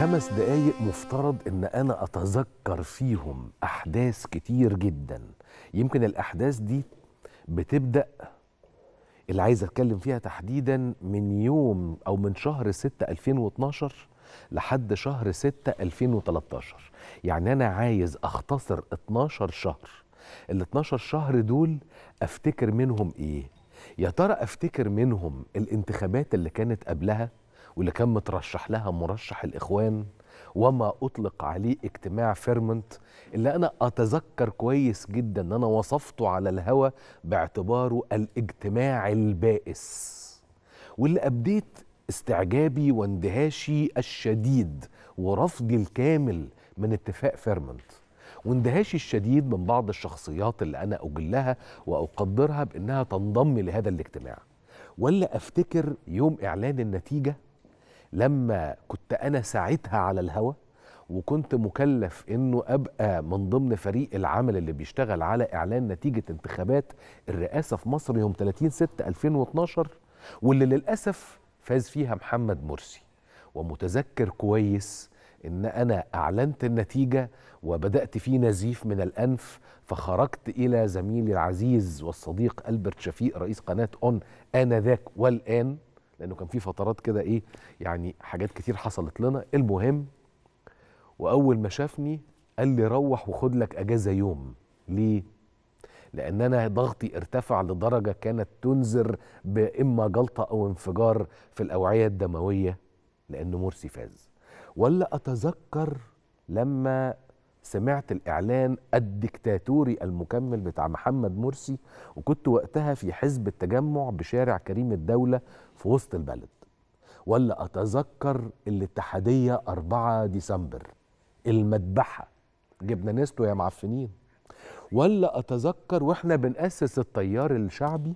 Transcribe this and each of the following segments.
خمس دقايق مفترض ان انا اتذكر فيهم احداث كتير جدا يمكن الاحداث دي بتبدا اللي عايز اتكلم فيها تحديدا من يوم او من شهر 6 2012 لحد شهر 6 2013 يعني انا عايز اختصر 12 شهر ال 12 شهر دول افتكر منهم ايه يا ترى افتكر منهم الانتخابات اللي كانت قبلها واللي كان مترشح لها مرشح الإخوان وما أطلق عليه اجتماع فيرمنت اللي أنا أتذكر كويس جدا أن أنا وصفته على الهوى باعتباره الاجتماع البائس واللي أبديت استعجابي واندهاشي الشديد ورفضي الكامل من اتفاق فيرمنت واندهاشي الشديد من بعض الشخصيات اللي أنا أجلها وأقدرها بأنها تنضم لهذا الاجتماع ولا أفتكر يوم إعلان النتيجة لما كنت انا ساعتها على الهوى وكنت مكلف انه ابقى من ضمن فريق العمل اللي بيشتغل على اعلان نتيجه انتخابات الرئاسه في مصر يوم 30 6 2012 واللي للاسف فاز فيها محمد مرسي ومتذكر كويس ان انا اعلنت النتيجه وبدات في نزيف من الانف فخرجت الى زميلي العزيز والصديق البرت شفيق رئيس قناه اون انذاك والان لانه كان في فترات كده ايه يعني حاجات كتير حصلت لنا المهم واول ما شافني قال لي روح وخد لك اجازه يوم ليه لان انا ضغطي ارتفع لدرجه كانت تنذر باما جلطه او انفجار في الاوعيه الدمويه لان مرسي فاز ولا اتذكر لما سمعت الإعلان الدكتاتوري المكمل بتاع محمد مرسي وكنت وقتها في حزب التجمع بشارع كريم الدولة في وسط البلد ولا أتذكر الاتحادية 4 ديسمبر المذبحة جبنا نستو يا معفنين ولا أتذكر وإحنا بنأسس التيار الشعبي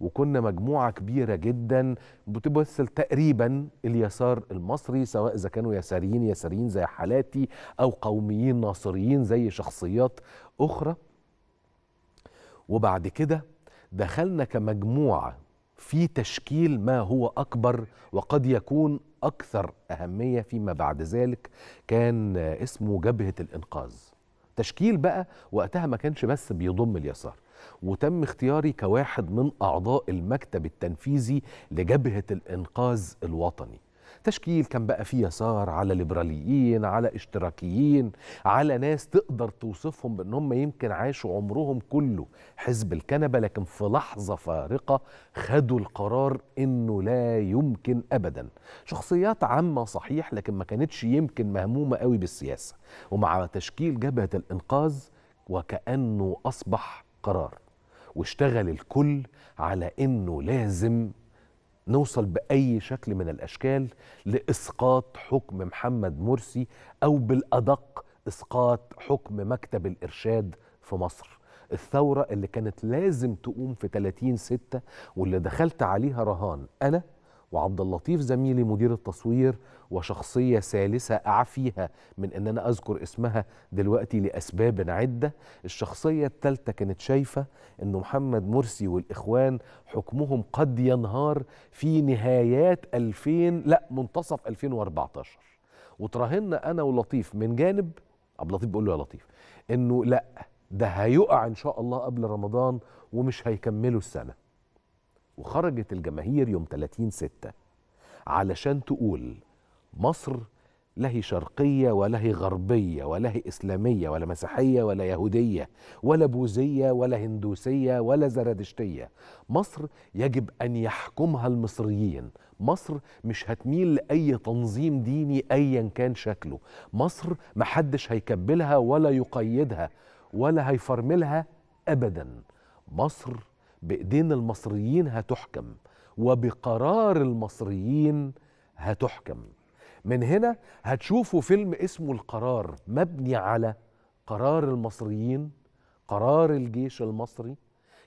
وكنا مجموعة كبيرة جدا بتمثل تقريبا اليسار المصري سواء إذا كانوا يساريين يساريين زي حالاتي أو قوميين ناصريين زي شخصيات أخرى وبعد كده دخلنا كمجموعة في تشكيل ما هو أكبر وقد يكون أكثر أهمية فيما بعد ذلك كان اسمه جبهة الإنقاذ التشكيل بقى وقتها ما كانش بس بيضم اليسار وتم اختياري كواحد من أعضاء المكتب التنفيذي لجبهة الإنقاذ الوطني تشكيل كان بقى فيه يسار على ليبراليين على اشتراكيين على ناس تقدر توصفهم بأن هم يمكن عاشوا عمرهم كله حزب الكنبة لكن في لحظة فارقة خدوا القرار أنه لا يمكن أبدا شخصيات عامة صحيح لكن ما كانتش يمكن مهمومة قوي بالسياسة ومع تشكيل جبهة الإنقاذ وكأنه أصبح قرار واشتغل الكل على انه لازم نوصل باي شكل من الاشكال لاسقاط حكم محمد مرسي او بالادق اسقاط حكم مكتب الارشاد في مصر الثوره اللي كانت لازم تقوم في 30 6 واللي دخلت عليها رهان انا وعبد اللطيف زميلي مدير التصوير وشخصية ثالثة أعفيها من أن أنا أذكر اسمها دلوقتي لأسباب عدة الشخصية الثالثة كانت شايفة أن محمد مرسي والإخوان حكمهم قد ينهار في نهايات 2000 لا منتصف 2014 وتراهنا أنا ولطيف من جانب عبد اللطيف بيقول له يا لطيف أنه لا ده هيقع إن شاء الله قبل رمضان ومش هيكملوا السنة خرجت الجماهير يوم 30 6 علشان تقول مصر لا هي شرقية ولا هي غربية ولا هي إسلامية ولا مسيحية ولا يهودية ولا بوذية ولا هندوسية ولا زرادشتية مصر يجب أن يحكمها المصريين مصر مش هتميل لأي تنظيم ديني أيا كان شكله مصر محدش هيكبلها ولا يقيدها ولا هيفرملها أبدا مصر بايدين المصريين هتحكم وبقرار المصريين هتحكم من هنا هتشوفوا فيلم اسمه القرار مبني على قرار المصريين قرار الجيش المصري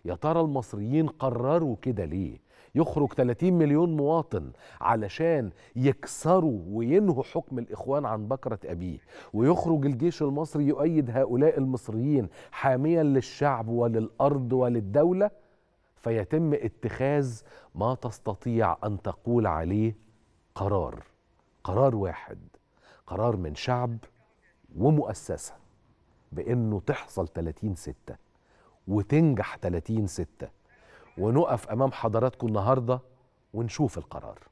يا ترى المصريين قرروا كده ليه يخرج 30 مليون مواطن علشان يكسروا وينهوا حكم الإخوان عن بكرة أبيه ويخرج الجيش المصري يؤيد هؤلاء المصريين حاميا للشعب وللأرض وللدولة فيتم اتخاذ ما تستطيع ان تقول عليه قرار قرار واحد قرار من شعب ومؤسسه بانه تحصل 30 6 وتنجح 30 6 ونقف امام حضراتكم النهارده ونشوف القرار